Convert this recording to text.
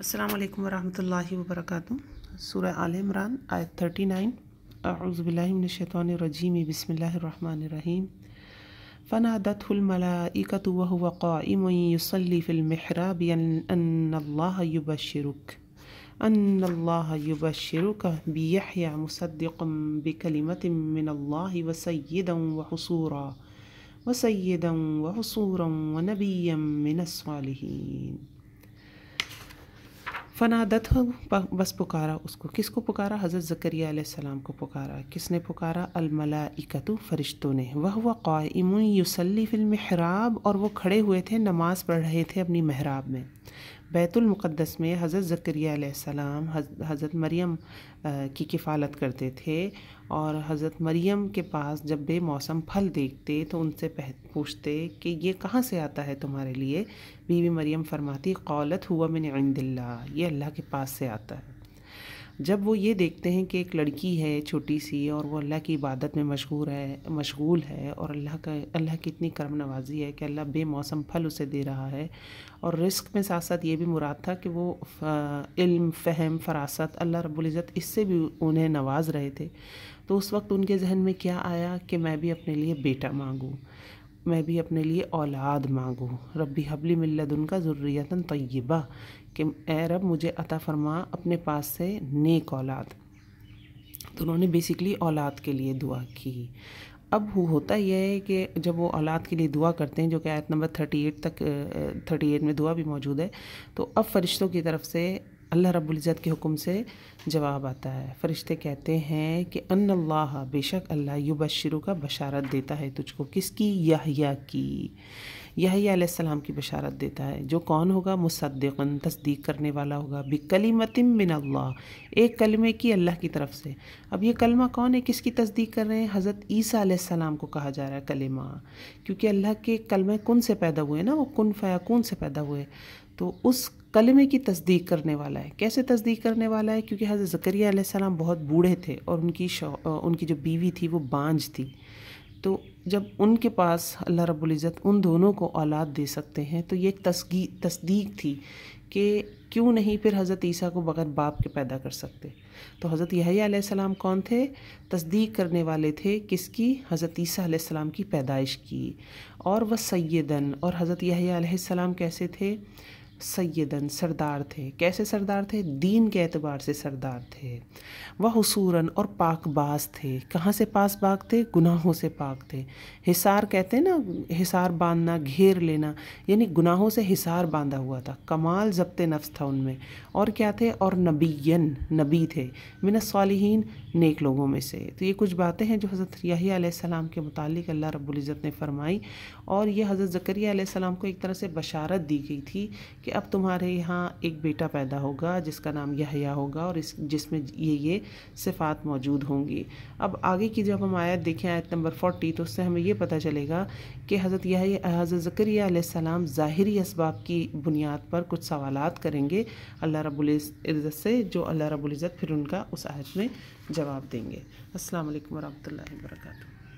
السلام عليكم ورحمة الله وبركاته سورة آل عمران آية 39 أعوذ بالله من الشيطان الرجيم بسم الله الرحمن الرحيم فنادته الملائكة وهو قائم يصلي في المحراب أن الله يبشرك أن الله يبشرك بيحيى مصدقا بكلمة من الله وسيدا وحصورا وسيدا وحصورا ونبيا من الصالحين फ़नादत बस पुकारा उसको किसको पुकारा हज़रत ज़करिया सलाम को पुकारा किसने पुकारा अलमलाइकतु फ़रिश्तों ने वह हुआ क़ाइमुन यूसली फ़िल्म महराब और वो खड़े हुए थे नमाज़ पढ़ रहे थे अपनी महराब में बैतुलमक़दस में हज़रत ज़करिया सलाम हज़रत मरियम की किफ़ालत करते थे और हज़रत मरियम के पास जब बे मौसम फल देखते तो उनसे पूछते कि ये कहाँ से आता है तुम्हारे लिए बीवी मरियम फरमाती कौलत हुआ मैंने आइंदिल्ला ये अल्लाह के पास से आता है जब वो ये देखते हैं कि एक लड़की है छोटी सी और वो अल्लाह की इबादत में मशहूर है मशगूल है और अल्लाह का अल्लाह की इतनी करम नवाजी है कि अल्लाह बेमौसम फल उसे दे रहा है और रिस्क में साथ साथ ये भी मुराद था कि वो इल्म फ़हम फरासत अल्लाह रबुल्जत इससे भी उन्हें नवाज रहे थे तो उस वक्त उनके जहन में क्या आया कि मैं भी अपने लिए बेटा मांगूँ મેબી અપને લિયે ઓલાદ માંગુ રબ્બી હબ્લિ મિલ લદું કા ઝુર્રિયત તૈબા કે એ રબ મુજે અતા ફરમા અપને પાસ સે નેક ઓલાદ તો ઉનહોને બેસિકલી ઓલાદ કે લિયે દુઆ કી અબ હો હોતા હૈ કે જબ વો ઓલાદ કે લિયે દુઆ કરતે હે જો કાયત નંબર 38 તક 38 મે દુઆ ભી મોજુદ હૈ તો અબ ફરીશ્તો કી તરફ સે अल्लाह रब्ज़त के हुक्म से जवाब आता है फ़रिश्ते कहते हैं कि अल्लाह बेशक अल्लाह युबशरू का बशारत देता है तुझको किसकी यहया की यहियाम की बशारत देता है जो कौन होगा मुसद्दन तस्दीक करने वाला होगा बिकली मतम अल्लाह एक कलमे की अल्लाह की तरफ से अब ये कलमा कौन है किसकी तस्दीक कर रहे हैं हज़रत ईसा आसमाम को कहा जा रहा है कलमा क्योंकि अल्लाह के कलमे कन से पैदा हुए ना वो कन फ़याकून से पैदा हुए तो उस कलमे की तस्दीक करने वाला है कैसे तस्दीक करने वाला है क्योंकि हज़रत ज़करिया बहुत बूढ़े थे और उनकी उनकी जो बीवी थी वो बांझ थी तो जब उनके पास अल्लाह रब्ज़त उन दोनों को औलाद दे सकते हैं तो ये एक तस्गी तस्दीक थी कि क्यों नहीं फिर हज़रत ईसा को बग़ैर बाप के पैदा कर सकते तो हज़रत सलाम कौन थे तस्दीक करने वाले थे किसकी हज़रत ईसा सलाम की पैदाइश की और वह सैदन और हज़रत सलाम कैसे थे सैदन सरदार थे कैसे सरदार थे दीन के एतबार से सरदार थे वह हसूरन और पाकबाज थे कहाँ से पास बाग थे गुनाहों से पाक थे हिसार कहते हैं ना हिसार बांधना घेर लेना यानी गुनाहों से हिसार बांधा हुआ था कमाल जब्त नफ्स था उनमें और क्या थे और नबीन नबी थे मिन सालहीन नेक लोगों में से तो ये कुछ बातें हैं जो हज़रत याहीसम के मुतालिक अल्लाह रबुल्ज़त ने फरमाई और ये हज़रत ज़करिया को एक तरह से बशारत दी गई थी कि कि अब तुम्हारे यहाँ एक बेटा पैदा होगा जिसका नाम यहया होगा और इस जिसमें ये ये सिफात मौजूद होंगी अब आगे की जब हम आयत देखें आयत नंबर फोर्टी तो उससे हमें ये पता चलेगा कि हज़रत हज़रत ज़करियाम ज़ाहरी इसबाब की बुनियाद पर कुछ सवाल करेंगे अल्लाह रबुल्ज़त से जो अल्लाह रबुल्ज़त फिर उनका उस आयत में जवाब देंगे असल वरहमल वर्का